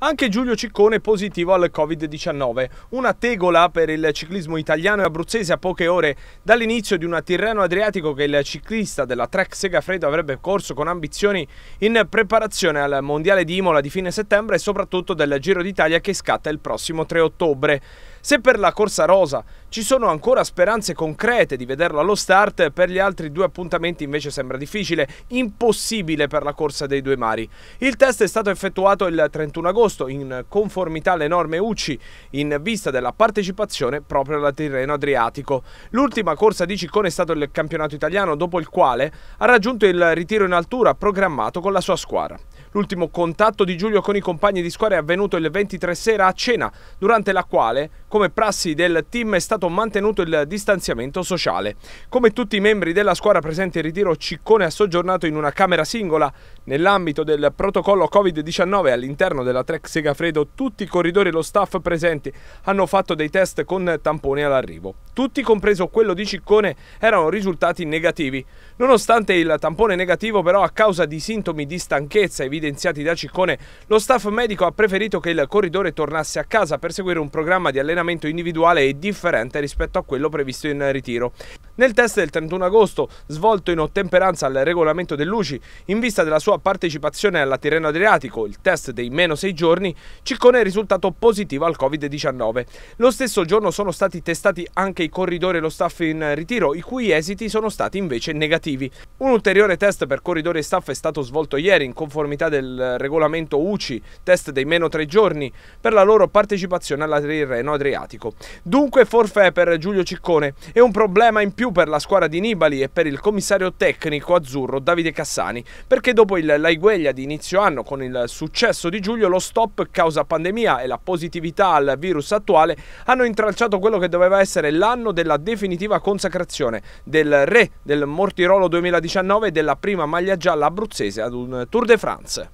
Anche Giulio Ciccone positivo al Covid-19. Una tegola per il ciclismo italiano e abruzzese a poche ore dall'inizio di una Tirreno Adriatico che il ciclista della Trek Segafredo avrebbe corso con ambizioni in preparazione al Mondiale di Imola di fine settembre e soprattutto del Giro d'Italia che scatta il prossimo 3 ottobre. Se per la corsa rosa ci sono ancora speranze concrete di vederlo allo start, per gli altri due appuntamenti invece sembra difficile, impossibile per la corsa dei due mari. Il test è stato effettuato il 31 agosto posto in conformità alle norme UCI in vista della partecipazione proprio alla Tirreno Adriatico. L'ultima corsa di Ciccone è stato il campionato italiano dopo il quale ha raggiunto il ritiro in altura programmato con la sua squadra. L'ultimo contatto di Giulio con i compagni di squadra è avvenuto il 23 sera a cena, durante la quale, come prassi del team, è stato mantenuto il distanziamento sociale. Come tutti i membri della squadra presenti in ritiro, Ciccone ha soggiornato in una camera singola nell'ambito del protocollo Covid-19 all'interno della tre Alex Segafredo, tutti i corridori e lo staff presenti hanno fatto dei test con tamponi all'arrivo. Tutti, compreso quello di Ciccone, erano risultati negativi. Nonostante il tampone negativo, però, a causa di sintomi di stanchezza evidenziati da Ciccone, lo staff medico ha preferito che il corridore tornasse a casa per seguire un programma di allenamento individuale e differente rispetto a quello previsto in ritiro. Nel test del 31 agosto, svolto in ottemperanza al regolamento dell'UCI, in vista della sua partecipazione alla Tirreno Adriatico, il test dei meno sei giorni, Ciccone è risultato positivo al Covid-19. Lo stesso giorno sono stati testati anche i corridori e lo staff in ritiro, i cui esiti sono stati invece negativi. Un ulteriore test per corridori e staff è stato svolto ieri in conformità del regolamento UCI, test dei meno tre giorni, per la loro partecipazione alla Tirreno Adriatico. Dunque forfè per Giulio Ciccone e un problema in più più per la squadra di Nibali e per il commissario tecnico azzurro Davide Cassani, perché dopo il Laigueglia di inizio anno con il successo di giugno, lo stop causa pandemia e la positività al virus attuale hanno intralciato quello che doveva essere l'anno della definitiva consacrazione del re del Mortirolo 2019 e della prima maglia gialla abruzzese ad un Tour de France.